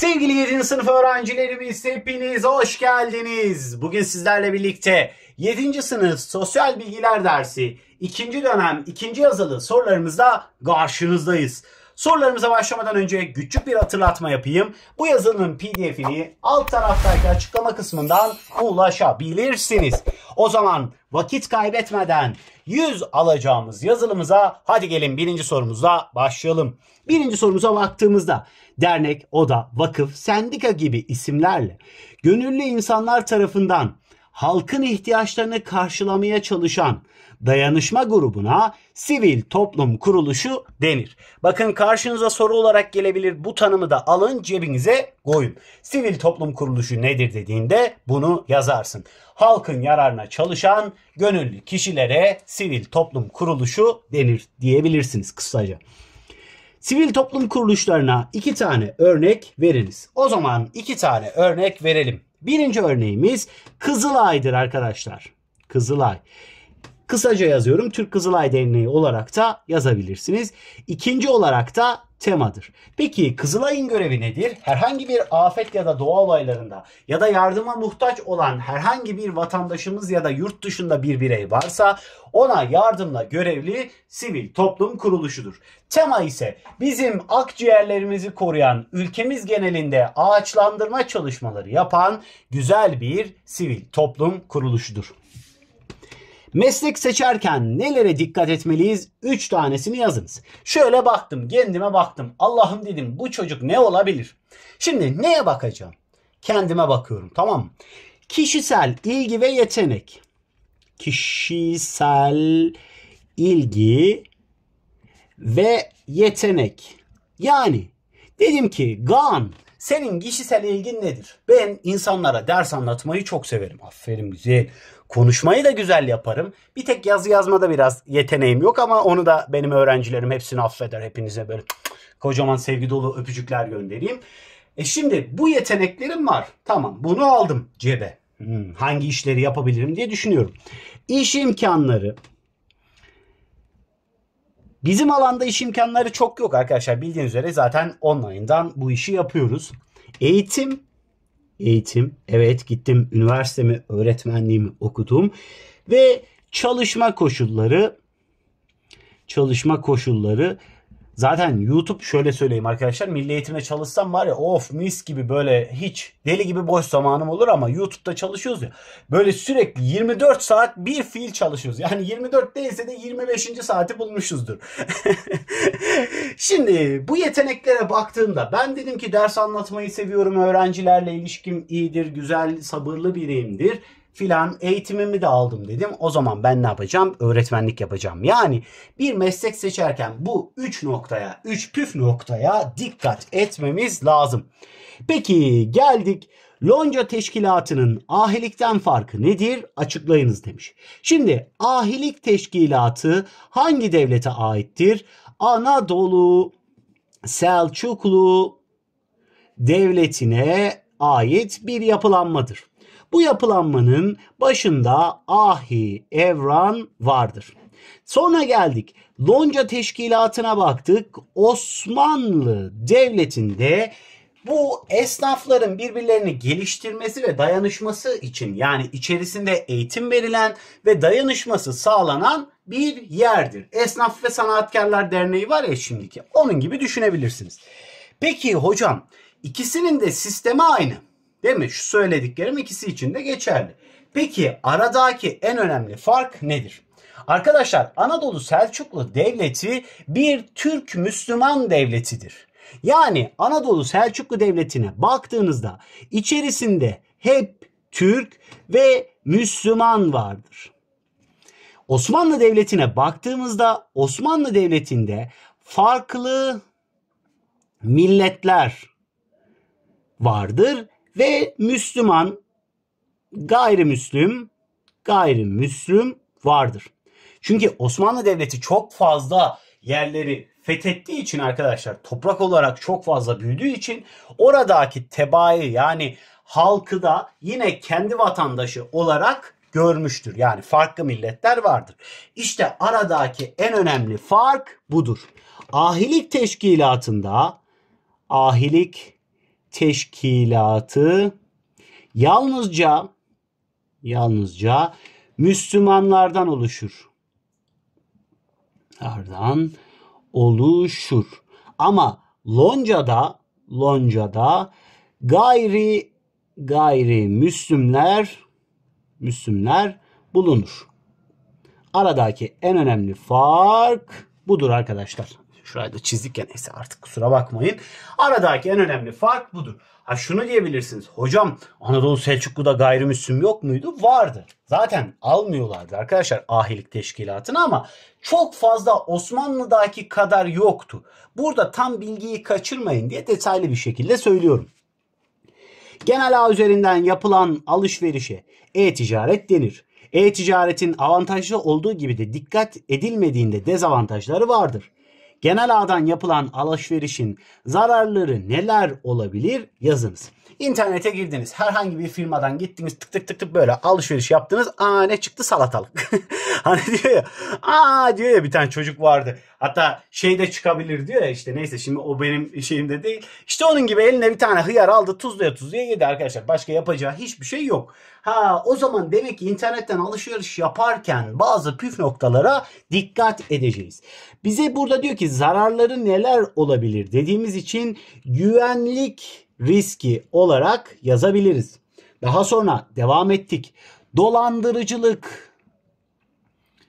Sevgili 7. sınıf öğrencilerimiz hepiniz hoş geldiniz. Bugün sizlerle birlikte 7. sınıf sosyal bilgiler dersi 2. dönem 2. yazılı sorularımızda karşınızdayız. Sorularımıza başlamadan önce küçük bir hatırlatma yapayım. Bu yazının pdf'ini alt taraftaki açıklama kısmından ulaşabilirsiniz. O zaman vakit kaybetmeden 100 alacağımız yazılımıza hadi gelin birinci sorumuzla başlayalım. Birinci sorumuza baktığımızda dernek, oda, vakıf, sendika gibi isimlerle gönüllü insanlar tarafından halkın ihtiyaçlarını karşılamaya çalışan dayanışma grubuna sivil toplum kuruluşu denir. Bakın karşınıza soru olarak gelebilir. Bu tanımı da alın cebinize koyun. Sivil toplum kuruluşu nedir dediğinde bunu yazarsın. Halkın yararına çalışan gönüllü kişilere sivil toplum kuruluşu denir diyebilirsiniz kısaca. Sivil toplum kuruluşlarına iki tane örnek veriniz. O zaman iki tane örnek verelim. Birinci örneğimiz Kızılay'dır arkadaşlar. Kızılay. Kısaca yazıyorum Türk Kızılay Derneği olarak da yazabilirsiniz. İkinci olarak da temadır. Peki Kızılay'ın görevi nedir? Herhangi bir afet ya da doğa olaylarında ya da yardıma muhtaç olan herhangi bir vatandaşımız ya da yurt dışında bir birey varsa ona yardımla görevli sivil toplum kuruluşudur. Tema ise bizim akciğerlerimizi koruyan ülkemiz genelinde ağaçlandırma çalışmaları yapan güzel bir sivil toplum kuruluşudur. Meslek seçerken nelere dikkat etmeliyiz? 3 tanesini yazınız. Şöyle baktım, kendime baktım. Allah'ım dedim bu çocuk ne olabilir? Şimdi neye bakacağım? Kendime bakıyorum tamam mı? Kişisel ilgi ve yetenek. Kişisel ilgi ve yetenek. Yani dedim ki Gan senin kişisel ilgin nedir? Ben insanlara ders anlatmayı çok severim. Aferin güzel. Konuşmayı da güzel yaparım. Bir tek yazı yazmada biraz yeteneğim yok ama onu da benim öğrencilerim hepsini affeder. Hepinize böyle kocaman sevgi dolu öpücükler göndereyim. E şimdi bu yeteneklerim var. Tamam bunu aldım cebe. Hmm, hangi işleri yapabilirim diye düşünüyorum. İş imkanları, Bizim alanda iş imkanları çok yok arkadaşlar. Bildiğiniz üzere zaten online'dan bu işi yapıyoruz. Eğitim, eğitim, evet gittim üniversitemi, öğretmenliğimi okudum. Ve çalışma koşulları, çalışma koşulları Zaten YouTube şöyle söyleyeyim arkadaşlar milli eğitimde çalışsam var ya of mis gibi böyle hiç deli gibi boş zamanım olur ama YouTube'da çalışıyoruz ya. Böyle sürekli 24 saat bir fiil çalışıyoruz. Yani 24 değilse de 25. saati bulmuşuzdur. Şimdi bu yeteneklere baktığımda ben dedim ki ders anlatmayı seviyorum öğrencilerle ilişkim iyidir güzel sabırlı biriyimdir filan eğitimimi de aldım dedim. O zaman ben ne yapacağım? Öğretmenlik yapacağım. Yani bir meslek seçerken bu 3 noktaya, 3 püf noktaya dikkat etmemiz lazım. Peki geldik Lonca Teşkilatı'nın ahilikten farkı nedir? Açıklayınız demiş. Şimdi ahilik teşkilatı hangi devlete aittir? Anadolu Selçuklu devletine ait bir yapılanmadır. Bu yapılanmanın başında ahi evran vardır. Sonra geldik. Lonca teşkilatına baktık. Osmanlı Devleti'nde bu esnafların birbirlerini geliştirmesi ve dayanışması için yani içerisinde eğitim verilen ve dayanışması sağlanan bir yerdir. Esnaf ve Sanatkarlar Derneği var ya şimdiki. Onun gibi düşünebilirsiniz. Peki hocam ikisinin de sistemi aynı. Değil mi? Şu söylediklerim ikisi için de geçerli. Peki aradaki en önemli fark nedir? Arkadaşlar Anadolu Selçuklu Devleti bir Türk Müslüman devletidir. Yani Anadolu Selçuklu Devleti'ne baktığınızda içerisinde hep Türk ve Müslüman vardır. Osmanlı Devleti'ne baktığımızda Osmanlı Devleti'nde farklı milletler vardır ve Müslüman, gayrimüslim, gayrimüslim vardır. Çünkü Osmanlı Devleti çok fazla yerleri fethettiği için arkadaşlar toprak olarak çok fazla büyüdüğü için oradaki tebaayı yani halkı da yine kendi vatandaşı olarak görmüştür. Yani farklı milletler vardır. İşte aradaki en önemli fark budur. Ahilik teşkilatında ahilik teşkilatı yalnızca yalnızca Müslümanlardan oluşur. Ardan oluşur. Ama Lonca'da Lonca'da gayri gayri Müslümler Müslümler bulunur. Aradaki en önemli fark budur arkadaşlar. Şurayı da çizdik ya neyse artık kusura bakmayın. Aradaki en önemli fark budur. Ha şunu diyebilirsiniz. Hocam Anadolu Selçuklu'da gayrimüslim yok muydu? Vardı. Zaten almıyorlardı arkadaşlar ahilik teşkilatını ama çok fazla Osmanlı'daki kadar yoktu. Burada tam bilgiyi kaçırmayın diye detaylı bir şekilde söylüyorum. Genel ağ üzerinden yapılan alışverişe e-ticaret denir. E-ticaretin avantajlı olduğu gibi de dikkat edilmediğinde dezavantajları vardır. Genel adan yapılan alışverişin zararları neler olabilir yazınız. İnternete girdiniz. Herhangi bir firmadan gittiniz tık tık tık tık böyle alışveriş yaptınız. Aa ne çıktı salatalık. hani diyor ya aa diyor ya bir tane çocuk vardı. Hatta şey de çıkabilir diyor ya işte neyse şimdi o benim şeyimde değil. İşte onun gibi eline bir tane hıyar aldı tuzluya tuzluya yedi arkadaşlar. Başka yapacağı hiçbir şey yok. Ha o zaman demek ki internetten alışveriş yaparken bazı püf noktalara dikkat edeceğiz. Bize burada diyor ki zararları neler olabilir dediğimiz için güvenlik riski olarak yazabiliriz. Daha sonra devam ettik. Dolandırıcılık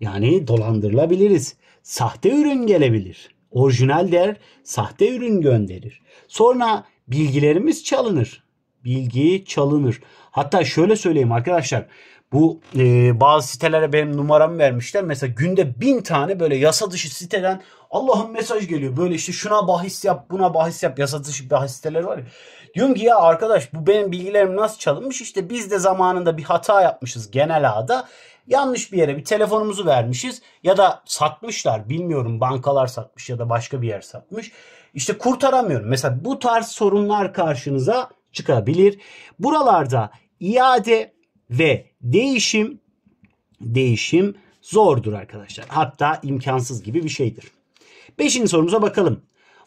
yani dolandırılabiliriz. Sahte ürün gelebilir. Orijinal der, sahte ürün gönderir. Sonra bilgilerimiz çalınır. Bilgi çalınır. Hatta şöyle söyleyeyim arkadaşlar. Bu e, bazı sitelere benim numaramı vermişler. Mesela günde bin tane böyle yasa dışı siteden Allah'ın mesaj geliyor. Böyle işte şuna bahis yap, buna bahis yap. Yasa dışı bahis siteleri var ya. Diyorum ki ya arkadaş bu benim bilgilerim nasıl çalınmış? İşte biz de zamanında bir hata yapmışız genel ağda. Yanlış bir yere bir telefonumuzu vermişiz ya da satmışlar bilmiyorum bankalar satmış ya da başka bir yer satmış. İşte kurtaramıyorum. Mesela bu tarz sorunlar karşınıza çıkabilir. Buralarda iade ve değişim değişim zordur arkadaşlar. Hatta imkansız gibi bir şeydir. Beşinci sorumuza bakalım.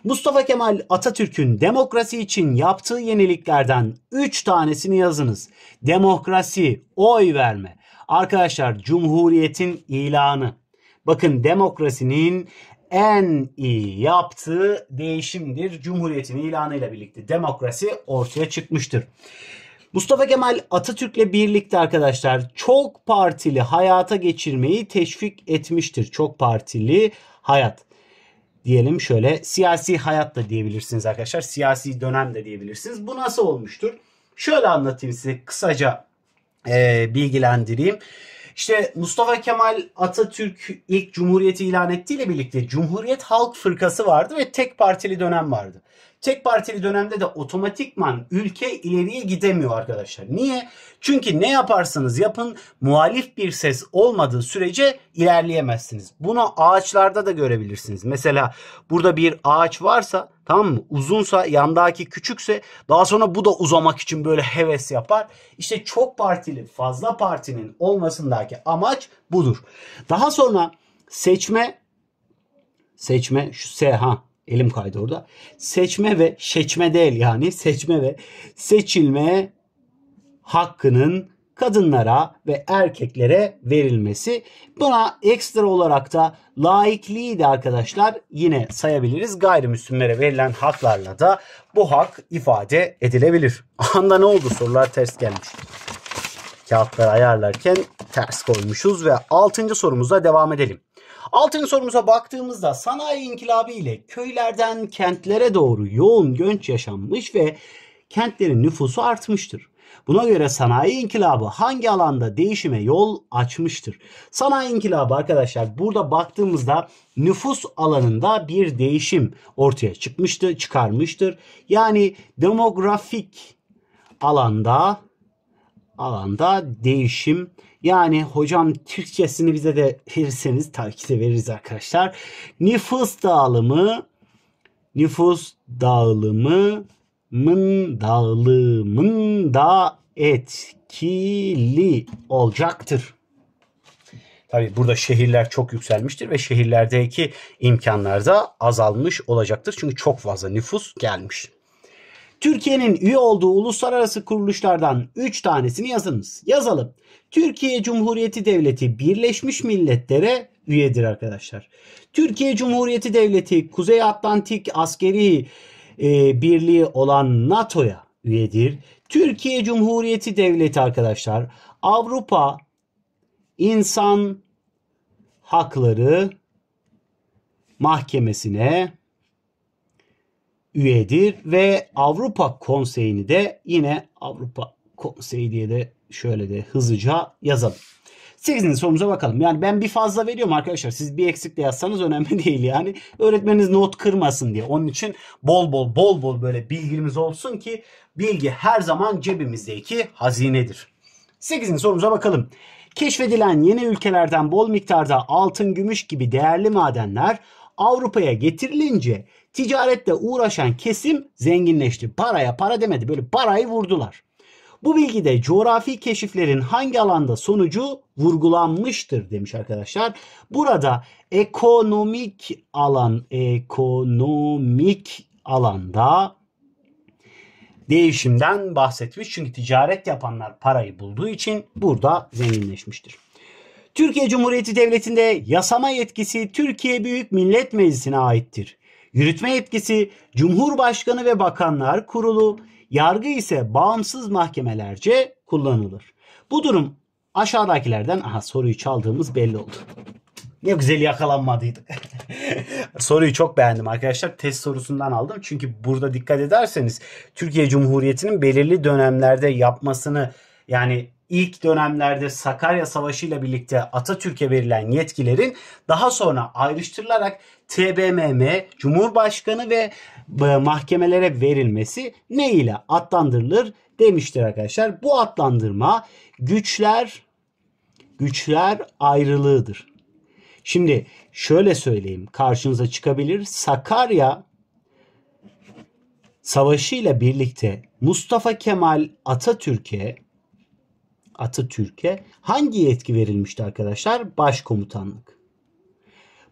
Mustafa Kemal Atatürk'ün demokrasi için yaptığı yeniliklerden 3 tanesini yazınız. Demokrasi, oy verme. Arkadaşlar Cumhuriyet'in ilanı. Bakın demokrasinin en iyi yaptığı değişimdir. Cumhuriyetin ilanıyla birlikte demokrasi ortaya çıkmıştır. Mustafa Kemal Atatürk'le birlikte arkadaşlar çok partili hayata geçirmeyi teşvik etmiştir. Çok partili hayat diyelim şöyle siyasi hayat da diyebilirsiniz arkadaşlar. Siyasi dönem de diyebilirsiniz. Bu nasıl olmuştur? Şöyle anlatayım size kısaca e, bilgilendireyim. İşte Mustafa Kemal Atatürk ilk cumhuriyeti ilan ettiğiyle birlikte Cumhuriyet Halk Fırkası vardı ve tek partili dönem vardı. Tek partili dönemde de otomatikman ülke ileriye gidemiyor arkadaşlar. Niye? Çünkü ne yaparsanız yapın muhalif bir ses olmadığı sürece ilerleyemezsiniz. Bunu ağaçlarda da görebilirsiniz. Mesela burada bir ağaç varsa Tamam mı? Uzunsa yandaki küçükse daha sonra bu da uzamak için böyle heves yapar. İşte çok partili fazla partinin olmasındaki amaç budur. Daha sonra seçme seçme şu S ha Elim kaydı orada. Seçme ve seçme değil yani seçme ve seçilme hakkının kadınlara ve erkeklere verilmesi. Buna ekstra olarak da laikliği de arkadaşlar yine sayabiliriz. Gayrimüslimlere verilen haklarla da bu hak ifade edilebilir. Anda ne oldu sorular ters gelmiş. Kağıtları ayarlarken ters koymuşuz ve 6. sorumuza devam edelim. Altın sorumuza baktığımızda sanayi inkılabı ile köylerden kentlere doğru yoğun göç yaşanmış ve kentlerin nüfusu artmıştır. Buna göre sanayi inkılabı hangi alanda değişime yol açmıştır? Sanayi inkılabı arkadaşlar burada baktığımızda nüfus alanında bir değişim ortaya çıkmıştı, çıkarmıştır. Yani demografik alanda alanda değişim. Yani hocam Türkçesini bize de verirseniz takipte veririz arkadaşlar. Nüfus dağılımı nüfus dağılımı mın dağılımın da etkili olacaktır. Tabi burada şehirler çok yükselmiştir ve şehirlerdeki imkanlar da azalmış olacaktır. Çünkü çok fazla nüfus gelmiş. Türkiye'nin üye olduğu uluslararası kuruluşlardan 3 tanesini yazınız. Yazalım. Türkiye Cumhuriyeti Devleti Birleşmiş Milletler'e üyedir arkadaşlar. Türkiye Cumhuriyeti Devleti Kuzey Atlantik Askeri e, Birliği olan NATO'ya üyedir. Türkiye Cumhuriyeti Devleti arkadaşlar Avrupa İnsan Hakları Mahkemesi'ne üyedir ve Avrupa Konseyi'ni de yine Avrupa Konseyi diye de şöyle de hızlıca yazalım. 8. sorumuza bakalım. Yani ben bir fazla veriyorum arkadaşlar. Siz bir eksik de yazsanız önemli değil yani. Öğretmeniniz not kırmasın diye. Onun için bol bol bol bol böyle bilgimiz olsun ki bilgi her zaman cebimizdeki hazinedir. 8. sorumuza bakalım. Keşfedilen yeni ülkelerden bol miktarda altın, gümüş gibi değerli madenler Avrupa'ya getirilince Ticarette uğraşan kesim zenginleşti. Paraya para demedi. Böyle parayı vurdular. Bu bilgide coğrafi keşiflerin hangi alanda sonucu vurgulanmıştır demiş arkadaşlar. Burada ekonomik alan ekonomik alanda değişimden bahsetmiş. Çünkü ticaret yapanlar parayı bulduğu için burada zenginleşmiştir. Türkiye Cumhuriyeti Devleti'nde yasama yetkisi Türkiye Büyük Millet Meclisi'ne aittir. Yürütme yetkisi Cumhurbaşkanı ve Bakanlar Kurulu, yargı ise bağımsız mahkemelerce kullanılır. Bu durum aşağıdakilerden aha soruyu çaldığımız belli oldu. Ne güzel yakalanmadıydık. soruyu çok beğendim arkadaşlar. Test sorusundan aldım. Çünkü burada dikkat ederseniz Türkiye Cumhuriyeti'nin belirli dönemlerde yapmasını yani ilk dönemlerde Sakarya Savaşı ile birlikte Atatürk'e verilen yetkilerin daha sonra ayrıştırılarak TBMM, Cumhurbaşkanı ve e, mahkemelere verilmesi ne ile adlandırılır demiştir arkadaşlar. Bu adlandırma güçler güçler ayrılığıdır. Şimdi şöyle söyleyeyim karşınıza çıkabilir. Sakarya Savaşı ile birlikte Mustafa Kemal Atatürk'e Atatürk'e hangi yetki verilmişti arkadaşlar? Başkomutanlık.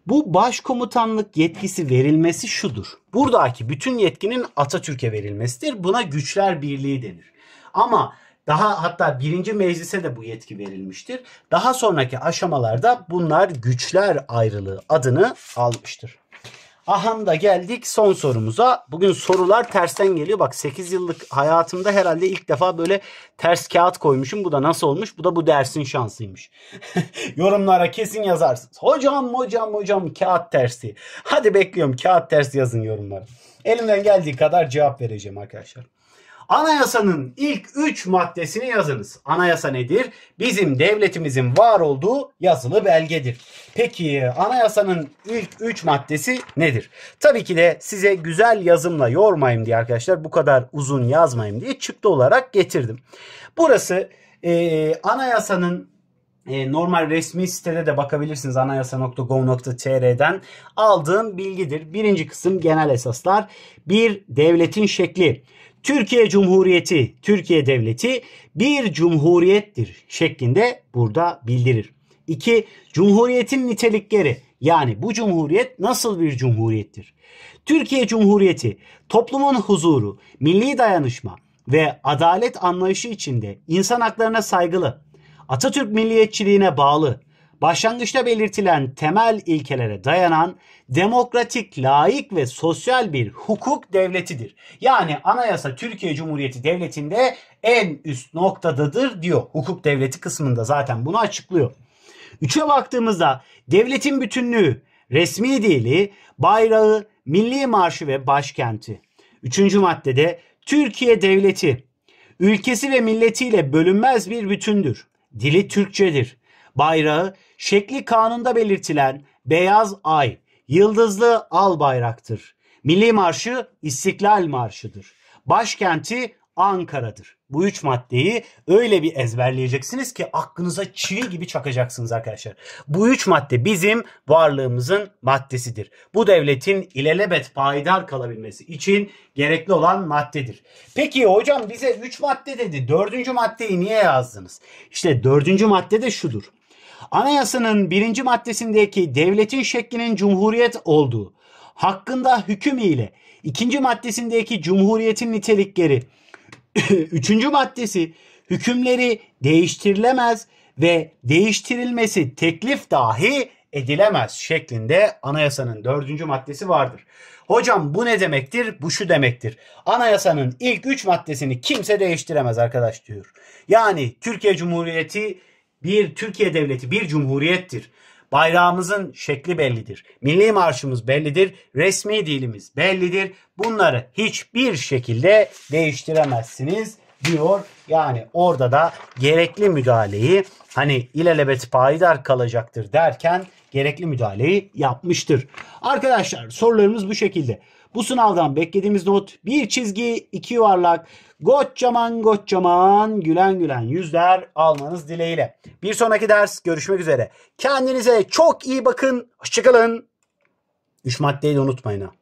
Bu başkomutanlık yetkisi verilmesi şudur. Buradaki bütün yetkinin Atatürk'e verilmesidir. Buna güçler birliği denir. Ama daha hatta birinci meclise de bu yetki verilmiştir. Daha sonraki aşamalarda bunlar güçler ayrılığı adını almıştır. Aham da geldik son sorumuza. Bugün sorular tersten geliyor. Bak 8 yıllık hayatımda herhalde ilk defa böyle ters kağıt koymuşum. Bu da nasıl olmuş? Bu da bu dersin şansıymış. Yorumlara kesin yazarsınız. Hocam hocam hocam kağıt tersi. Hadi bekliyorum kağıt tersi yazın yorumlara. Elimden geldiği kadar cevap vereceğim arkadaşlar. Anayasanın ilk 3 maddesini yazınız. Anayasa nedir? Bizim devletimizin var olduğu yazılı belgedir. Peki anayasanın ilk 3 maddesi nedir? Tabii ki de size güzel yazımla yormayayım diye arkadaşlar bu kadar uzun yazmayayım diye çıktı olarak getirdim. Burası e, anayasanın e, normal resmi sitede de bakabilirsiniz anayasa.gov.tr'den aldığım bilgidir. Birinci kısım genel esaslar. Bir devletin şekli. Türkiye Cumhuriyeti, Türkiye Devleti bir cumhuriyettir şeklinde burada bildirir. 2. Cumhuriyetin nitelikleri yani bu cumhuriyet nasıl bir cumhuriyettir? Türkiye Cumhuriyeti toplumun huzuru, milli dayanışma ve adalet anlayışı içinde insan haklarına saygılı, Atatürk milliyetçiliğine bağlı, başlangıçta belirtilen temel ilkelere dayanan demokratik, laik ve sosyal bir hukuk devletidir. Yani anayasa Türkiye Cumhuriyeti Devleti'nde en üst noktadadır diyor. Hukuk devleti kısmında zaten bunu açıklıyor. Üçe baktığımızda devletin bütünlüğü, resmi dili, bayrağı, milli marşı ve başkenti. Üçüncü maddede Türkiye devleti ülkesi ve milletiyle bölünmez bir bütündür. Dili Türkçedir bayrağı şekli kanunda belirtilen beyaz ay, yıldızlı al bayraktır. Milli marşı İstiklal Marşı'dır. Başkenti Ankara'dır. Bu üç maddeyi öyle bir ezberleyeceksiniz ki aklınıza çivi gibi çakacaksınız arkadaşlar. Bu üç madde bizim varlığımızın maddesidir. Bu devletin ilelebet payidar kalabilmesi için gerekli olan maddedir. Peki hocam bize üç madde dedi. Dördüncü maddeyi niye yazdınız? İşte dördüncü madde de şudur. Anayasanın birinci maddesindeki devletin şeklinin cumhuriyet olduğu, hakkında hüküm ile ikinci maddesindeki cumhuriyetin nitelikleri, üçüncü maddesi hükümleri değiştirilemez ve değiştirilmesi teklif dahi edilemez şeklinde anayasanın dördüncü maddesi vardır. Hocam bu ne demektir? Bu şu demektir. Anayasanın ilk üç maddesini kimse değiştiremez arkadaş diyor. Yani Türkiye Cumhuriyeti bir Türkiye devleti, bir cumhuriyettir. Bayrağımızın şekli bellidir. Milli marşımız bellidir. Resmi dilimiz bellidir. Bunları hiçbir şekilde değiştiremezsiniz diyor. Yani orada da gerekli müdahaleyi hani ilelebet payidar kalacaktır derken gerekli müdahaleyi yapmıştır. Arkadaşlar sorularımız bu şekilde. Bu sınavdan beklediğimiz not bir çizgi iki yuvarlak kocaman kocaman gülen gülen yüzler almanız dileğiyle. Bir sonraki ders görüşmek üzere. Kendinize çok iyi bakın. Hoşçakalın. Üç maddeyi de unutmayın ha.